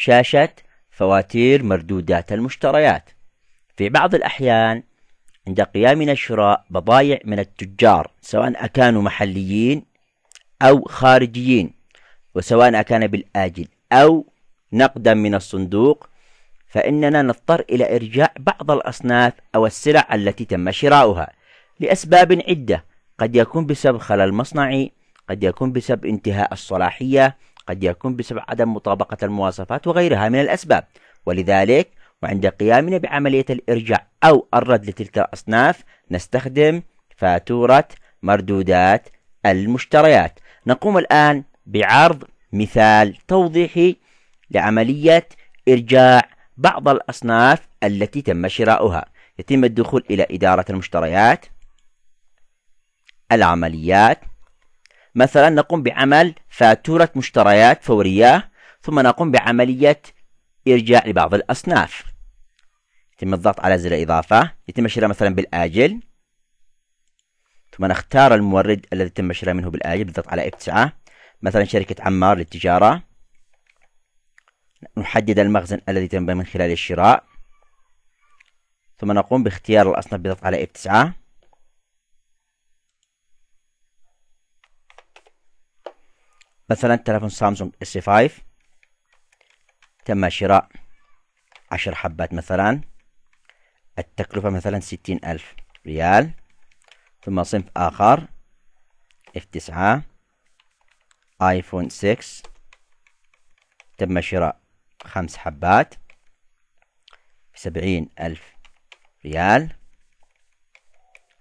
شاشة فواتير مردودات المشتريات في بعض الأحيان عند قيامنا شراء بضائع من التجار سواء أكانوا محليين أو خارجيين وسواء أكان بالآجل أو نقدا من الصندوق فإننا نضطر إلى إرجاع بعض الأصناف أو السلع التي تم شراؤها لأسباب عدة قد يكون بسبب خلل مصنعي قد يكون بسبب انتهاء الصلاحية قد يكون بسبب عدم مطابقة المواصفات وغيرها من الأسباب ولذلك وعند قيامنا بعملية الإرجاع أو الرد لتلك الأصناف نستخدم فاتورة مردودات المشتريات نقوم الآن بعرض مثال توضيحي لعملية إرجاع بعض الأصناف التي تم شراؤها يتم الدخول إلى إدارة المشتريات العمليات مثلا نقوم بعمل فاتورة مشتريات فورية ثم نقوم بعملية إرجاع لبعض الأصناف يتم الضغط على زر إضافة يتم شراء مثلا بالآجل ثم نختار المورد الذي تم شراء منه بالآجل بالضغط على F9 مثلا شركة عمار للتجارة نحدد المخزن الذي تم من خلال الشراء ثم نقوم باختيار الأصناف بالضغط على F9 مثلا تلفون سامسونج اس 5 تم شراء عشر حبات مثلا التكلفة مثلا ستين ألف ريال ثم صنف آخر اف تسعة ايفون 6 تم شراء خمس حبات سبعين ألف ريال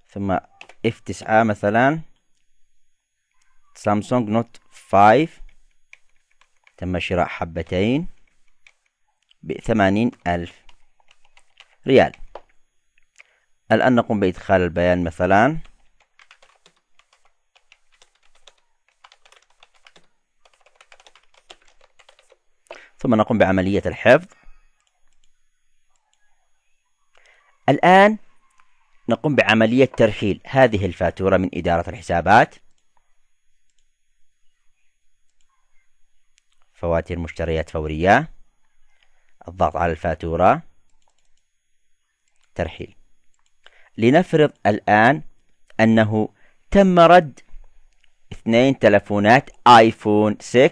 ثم اف تسعة مثلا سامسونج نوت 5 تم شراء حبتين بثمانين ألف ريال الآن نقوم بإدخال البيان مثلا ثم نقوم بعملية الحفظ الآن نقوم بعملية ترحيل هذه الفاتورة من إدارة الحسابات فواتير مشتريات فورية الضغط على الفاتورة ترحيل لنفرض الآن أنه تم رد اثنين تلفونات آيفون 6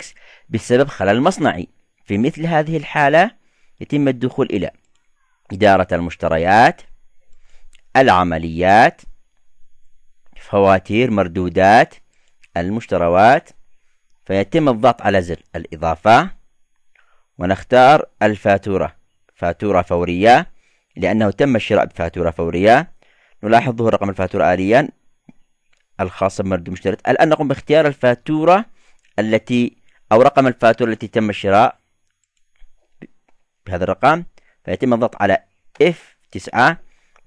بسبب خلل مصنعي في مثل هذه الحالة يتم الدخول إلى إدارة المشتريات العمليات فواتير مردودات المشتروات فيتم الضغط على زر الإضافة ونختار الفاتورة فاتورة فورية لأنه تم الشراء بفاتورة فورية نلاحظ ظهور رقم الفاتورة آليا الخاصة بمرد المشترك الآن نقوم باختيار الفاتورة التي أو رقم الفاتورة التي تم الشراء بهذا الرقم فيتم الضغط على F9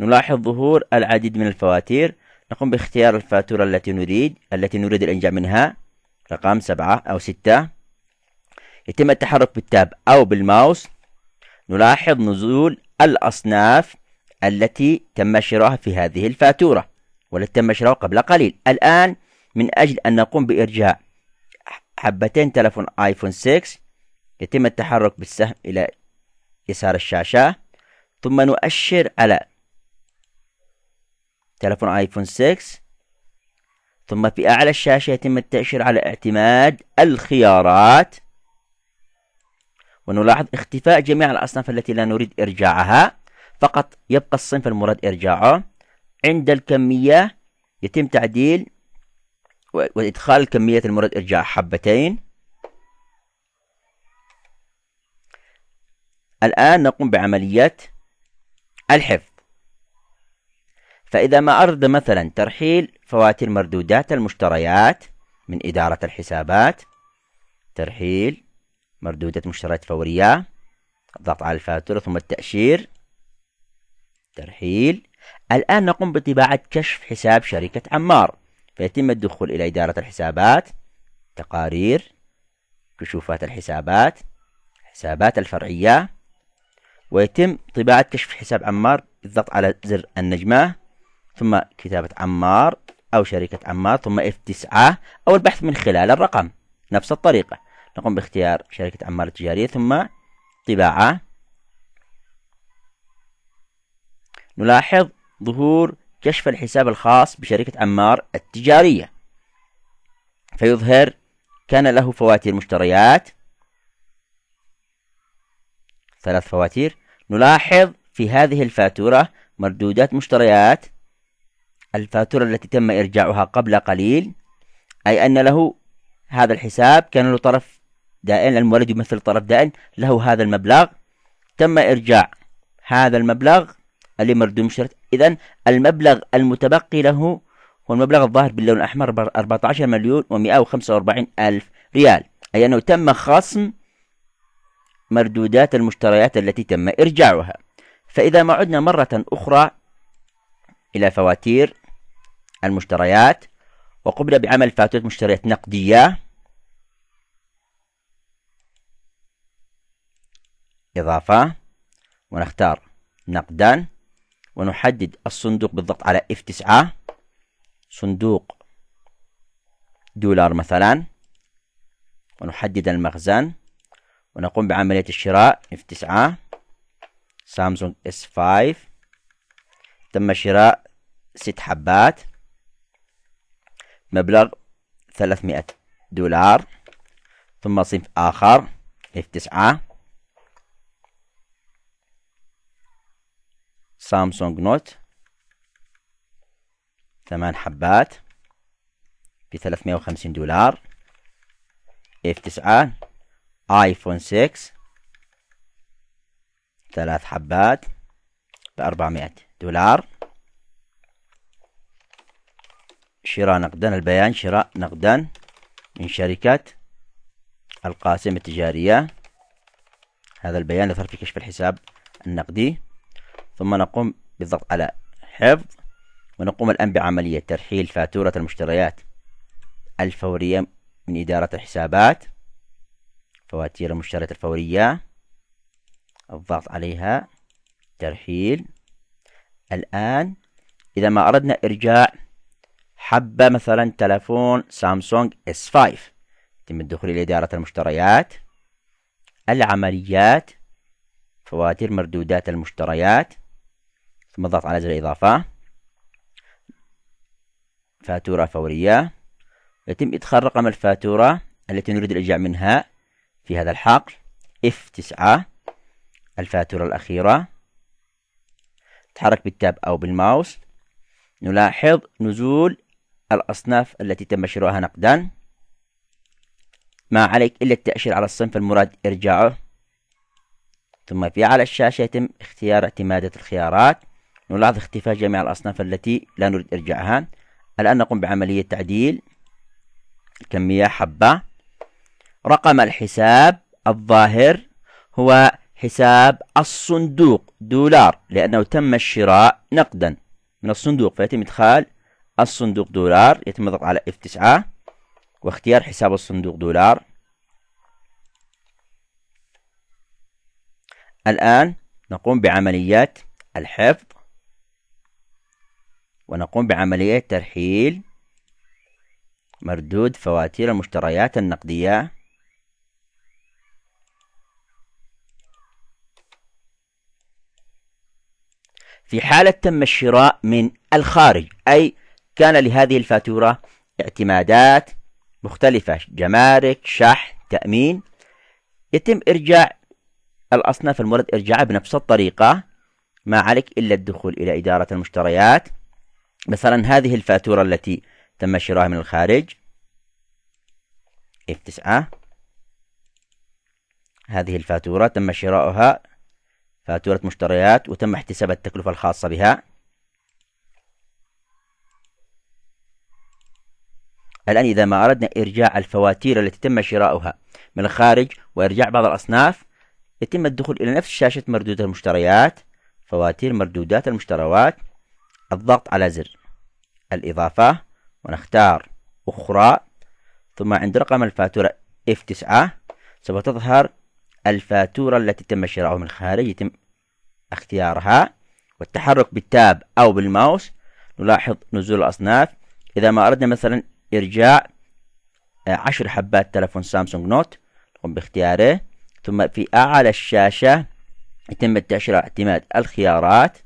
نلاحظ ظهور العديد من الفواتير نقوم باختيار الفاتورة التي نريد التي نريد الإنجاب منها رقم سبعة أو ستة يتم التحرك بالتاب أو بالماوس نلاحظ نزول الأصناف التي تم شراها في هذه الفاتورة والتي تم شراها قبل قليل الآن من أجل أن نقوم بإرجاع حبتين تلفون آيفون 6 يتم التحرك بالسهم إلى يسار الشاشة ثم نؤشر على تلفون آيفون 6 ثم في أعلى الشاشة يتم التأشير على اعتماد الخيارات ونلاحظ اختفاء جميع الأصناف التي لا نريد إرجاعها فقط يبقى الصنف المراد إرجاعه عند الكمية يتم تعديل وإدخال كمية المراد إرجاع حبتين الآن نقوم بعملية الحفظ فإذا ما أرد مثلا ترحيل فواتير مردودات المشتريات من إدارة الحسابات ترحيل مردودة مشتريات فورية الضغط على الفاتورة ثم التأشير ترحيل الآن نقوم بطباعة كشف حساب شركة عمار فيتم الدخول إلى إدارة الحسابات تقارير كشوفات الحسابات حسابات الفرعية ويتم طباعة كشف حساب عمار بالضغط على زر النجمة ثم كتابة عمار أو شركة عمار ثم F9 أو البحث من خلال الرقم نفس الطريقة نقوم باختيار شركة عمار التجارية ثم طباعة نلاحظ ظهور كشف الحساب الخاص بشركة عمار التجارية فيظهر كان له فواتير مشتريات ثلاث فواتير نلاحظ في هذه الفاتورة مردودات مشتريات الفاتورة التي تم إرجاعها قبل قليل أي أن له هذا الحساب كان له طرف دائن المورد يمثل طرف دائن له هذا المبلغ تم إرجاع هذا المبلغ اللي مردود مشترك إذا المبلغ المتبقي له هو المبلغ الظاهر باللون الأحمر 14 مليون و145 ألف ريال أي أنه تم خصم مردودات المشتريات التي تم إرجاعها فإذا ما عدنا مرة أخرى إلى فواتير المشتريات وقمنا بعمل فاتورة مشتريات نقدية إضافة ونختار نقدا ونحدد الصندوق بالضغط على F9 صندوق دولار مثلا ونحدد المخزن ونقوم بعملية الشراء F9 سامسونج S5 تم شراء ست حبات مبلغ 300 دولار ثم صنف آخر F9 سامسونج نوت ثمان حبات ب 350 دولار اف 9 ايفون 6 ثلاث حبات ب 400 دولار شراء نقدان البيان شراء نقدان من شركة القاسم التجارية هذا البيان في كشف الحساب النقدي ثم نقوم بالضغط على حفظ ونقوم الآن بعملية ترحيل فاتورة المشتريات الفورية من إدارة الحسابات فواتير المشتريات الفورية الضغط عليها ترحيل الآن إذا ما أردنا إرجاع حبه مثلا تلفون سامسونج اس 5 يتم الدخول إلى إدارة المشتريات العمليات فواتير مردودات المشتريات ثم الضغط على زر الإضافة فاتورة فورية يتم إدخال رقم الفاتورة التي نريد الإرجاع منها في هذا الحقل F9 الفاتورة الأخيرة تحرك بالتاب أو بالماوس نلاحظ نزول الأصناف التي تم شراؤها نقدان ما عليك إلا التأشير على الصنف المراد إرجاعه ثم في أعلى الشاشة يتم اختيار اعتمادة الخيارات نلاحظ اختفاء جميع الأصناف التي لا نريد إرجاعها الآن نقوم بعملية تعديل الكمية حبة رقم الحساب الظاهر هو حساب الصندوق دولار لأنه تم الشراء نقدا من الصندوق فيتم إدخال الصندوق دولار يتم الضغط على F9 واختيار حساب الصندوق دولار الآن نقوم بعملية الحفظ ونقوم بعملية ترحيل مردود فواتير المشتريات النقدية في حالة تم الشراء من الخارج أي كان لهذه الفاتورة اعتمادات مختلفة جمارك شحن تأمين يتم إرجاع الأصناف المورد إرجاعها بنفس الطريقة ما عليك إلا الدخول إلى إدارة المشتريات مثلا هذه الفاتورة التي تم شرائها من الخارج F9 هذه الفاتورة تم شراؤها فاتورة مشتريات وتم احتساب التكلفة الخاصة بها الآن إذا ما أردنا إرجاع الفواتير التي تم شراؤها من الخارج وإرجاع بعض الأصناف يتم الدخول إلى نفس شاشة مردودات المشتريات فواتير مردودات المشتروات الضغط على زر الإضافة ونختار أخرى ثم عند رقم الفاتورة F9 سوف تظهر الفاتورة التي تم شراؤها من الخارج يتم اختيارها والتحرك بالتاب أو بالماوس نلاحظ نزول الأصناف إذا ما أردنا مثلا إرجاع آه، عشر حبات تلفون سامسونج نوت قم باختياره ثم في أعلى الشاشة يتم التأشيرة على اعتماد الخيارات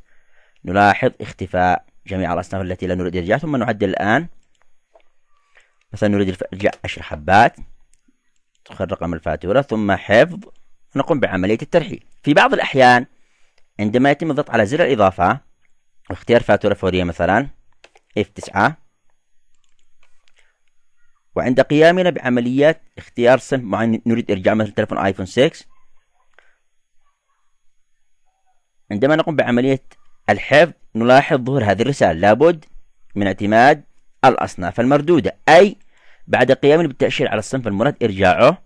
نلاحظ اختفاء جميع الأصناف التي لا نريد إرجاعها ثم نعدل الآن مثلا نريد إرجاع عشر حبات تدخل رقم الفاتورة ثم حفظ ونقوم بعملية الترحيل في بعض الأحيان عندما يتم الضغط على زر الإضافة واختيار فاتورة فورية مثلا F9 وعند قيامنا بعمليات اختيار صنف معين نريد إرجاع مثل تلفون آيفون 6 عندما نقوم بعملية الحفظ نلاحظ ظهور هذه الرسالة لابد من اعتماد الأصناف المردودة أي بعد قيامنا بالتأشير على الصنف المراد إرجاعه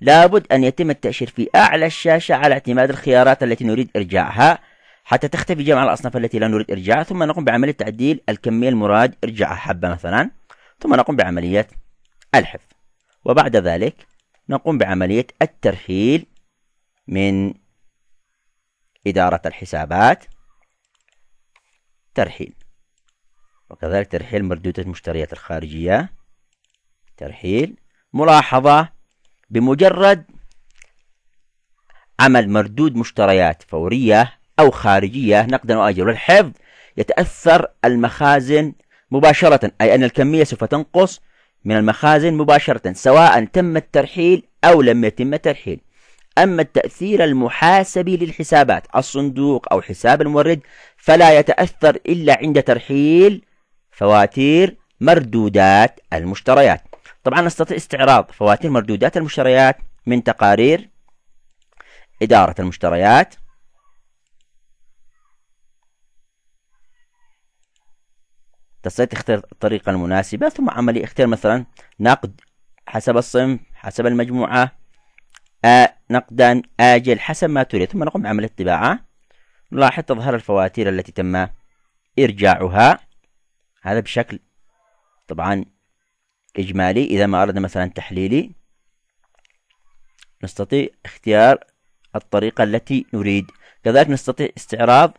لابد أن يتم التأشير في أعلى الشاشة على اعتماد الخيارات التي نريد إرجاعها حتى تختفي جميع الأصناف التي لا نريد إرجاعها ثم نقوم بعملية تعديل الكمية المراد إرجاعها حبة مثلا ثم نقوم بعملية الحفظ وبعد ذلك نقوم بعملية الترحيل من إدارة الحسابات ترحيل وكذلك ترحيل مردودة المشتريات الخارجية ترحيل ملاحظة بمجرد عمل مردود مشتريات فورية أو خارجية نقدا وأجر والحفظ يتأثر المخازن مباشرة أي أن الكمية سوف تنقص من المخازن مباشرة سواء تم الترحيل أو لم يتم الترحيل أما التأثير المحاسبي للحسابات الصندوق أو حساب المورد فلا يتأثر إلا عند ترحيل فواتير مردودات المشتريات طبعا نستطيع استعراض فواتير مردودات المشتريات من تقارير إدارة المشتريات تستطيع تختار الطريقة المناسبة ثم عملية اختيار مثلا نقد حسب الصنف حسب المجموعة آ نقدا آجل حسب ما تريد ثم نقوم بعمل الطباعة نلاحظ تظهر الفواتير التي تم إرجاعها هذا بشكل طبعا إجمالي إذا ما أردنا مثلا تحليلي نستطيع اختيار الطريقة التي نريد كذلك نستطيع استعراض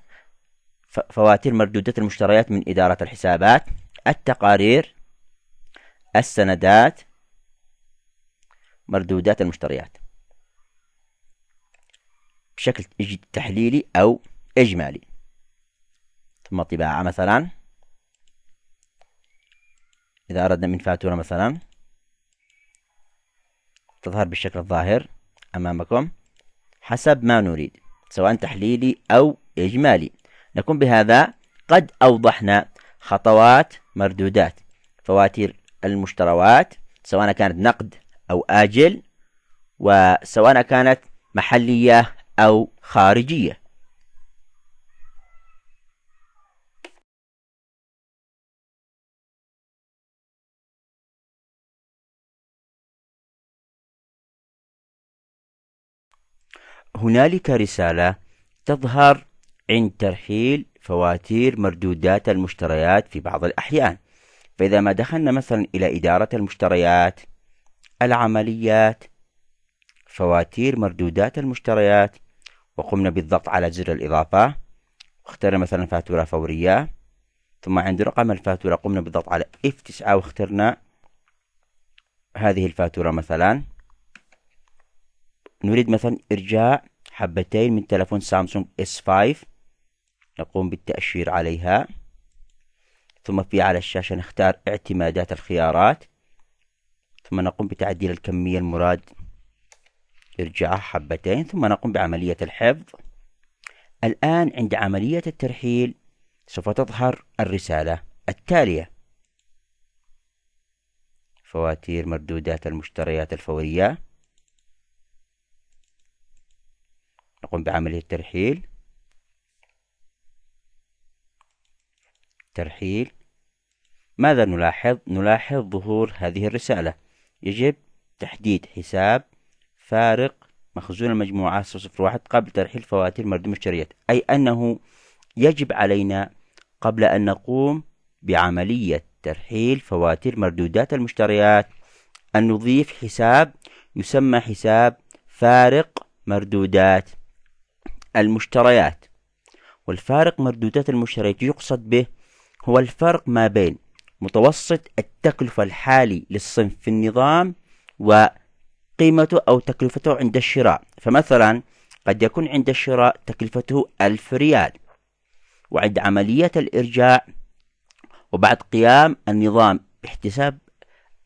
فواتير مردودات المشتريات من إدارة الحسابات التقارير السندات مردودات المشتريات بشكل تحليلي أو إجمالي ثم طباعة مثلا إذا أردنا من فاتورة مثلا تظهر بالشكل الظاهر أمامكم حسب ما نريد سواء تحليلي أو إجمالي نكون بهذا قد أوضحنا خطوات مردودات فواتير المشتروات سواء كانت نقد أو آجل وسواء كانت محلية أو خارجية هنالك رسالة تظهر عند ترحيل فواتير مردودات المشتريات في بعض الأحيان فإذا ما دخلنا مثلا إلى إدارة المشتريات العمليات فواتير مردودات المشتريات وقمنا بالضغط على زر الإضافة واخترنا مثلا فاتورة فورية ثم عند رقم الفاتورة قمنا بالضغط على F9 واخترنا هذه الفاتورة مثلا نريد مثلا إرجاع حبتين من تلفون سامسونج S5 نقوم بالتأشير عليها ثم في على الشاشة نختار اعتمادات الخيارات ثم نقوم بتعديل الكمية المراد إرجاعها حبتين ثم نقوم بعملية الحفظ الآن عند عملية الترحيل سوف تظهر الرسالة التالية فواتير مردودات المشتريات الفورية نقوم بعملية الترحيل ترحيل ماذا نلاحظ؟ نلاحظ ظهور هذه الرسالة يجب تحديد حساب فارق مخزون المجموعة 001 قبل ترحيل فواتير مردم المشتريات أي أنه يجب علينا قبل أن نقوم بعملية ترحيل فواتير مردودات المشتريات أن نضيف حساب يسمى حساب فارق مردودات المشتريات والفارق مردودات المشتريات يقصد به هو الفرق ما بين متوسط التكلفة الحالي للصنف في النظام وقيمته أو تكلفته عند الشراء فمثلا قد يكون عند الشراء تكلفته ألف ريال وعند عملية الإرجاع وبعد قيام النظام باحتساب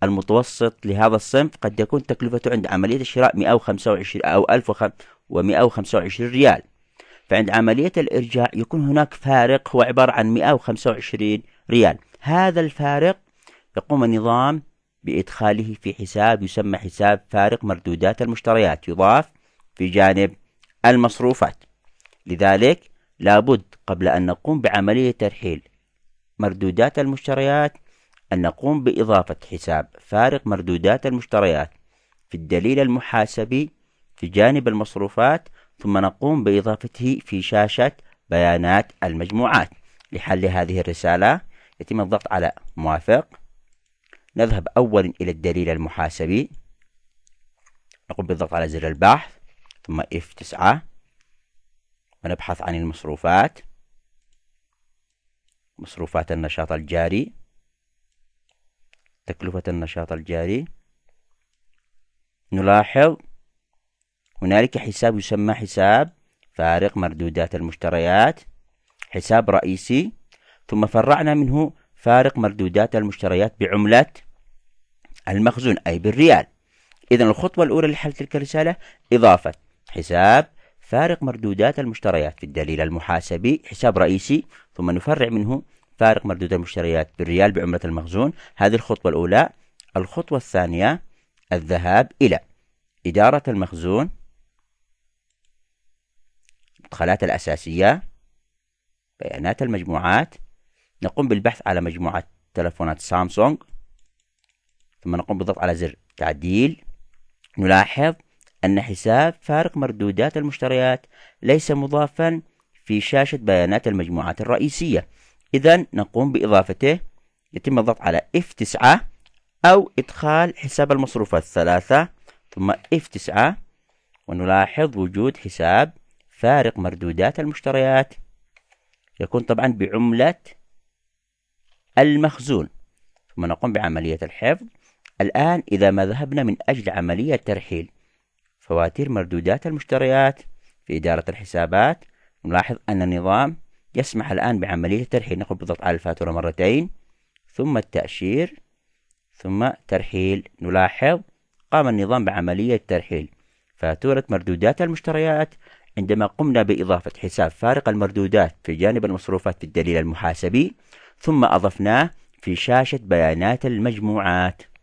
المتوسط لهذا الصنف قد يكون تكلفته عند عملية الشراء 125 أو 1125 ريال فعند عملية الإرجاع يكون هناك فارق هو عبارة عن 125 ريال هذا الفارق يقوم النظام بإدخاله في حساب يسمى حساب فارق مردودات المشتريات يضاف في جانب المصروفات لذلك لابد قبل أن نقوم بعملية ترحيل مردودات المشتريات أن نقوم بإضافة حساب فارق مردودات المشتريات في الدليل المحاسبي في جانب المصروفات ثم نقوم بإضافته في شاشة بيانات المجموعات لحل هذه الرسالة يتم الضغط على موافق نذهب أولا إلى الدليل المحاسبي نقوم بالضغط على زر البحث ثم F9 ونبحث عن المصروفات مصروفات النشاط الجاري تكلفة النشاط الجاري نلاحظ هنالك حساب يسمى حساب فارق مردودات المشتريات حساب رئيسي ثم فرعنا منه فارق مردودات المشتريات بعملة المخزون أي بالريال إذا الخطوة الأولى لحل تلك الرسالة إضافة حساب فارق مردودات المشتريات في الدليل المحاسبي حساب رئيسي ثم نفرع منه فارق مردود المشتريات بالريال بعملة المخزون هذه الخطوة الأولى الخطوة الثانية الذهاب إلى إدارة المخزون المدخلات الأساسية بيانات المجموعات نقوم بالبحث على مجموعة تلفونات سامسونج ثم نقوم بالضغط على زر تعديل نلاحظ أن حساب فارق مردودات المشتريات ليس مضافا في شاشة بيانات المجموعات الرئيسية إذا نقوم بإضافته يتم الضغط على F9 أو إدخال حساب المصروفات الثلاثة ثم F9 ونلاحظ وجود حساب فارق مردودات المشتريات يكون طبعا بعملة المخزون ثم نقوم بعملية الحفظ الآن إذا ما ذهبنا من أجل عملية ترحيل فواتير مردودات المشتريات في إدارة الحسابات نلاحظ أن النظام يسمح الآن بعملية الترحيل نقوم بالضغط على الفاتورة مرتين ثم التأشير ثم ترحيل نلاحظ قام النظام بعملية ترحيل فاتورة مردودات المشتريات عندما قمنا بإضافة حساب فارق المردودات في جانب المصروفات في الدليل المحاسبي ثم أضفناه في شاشة بيانات المجموعات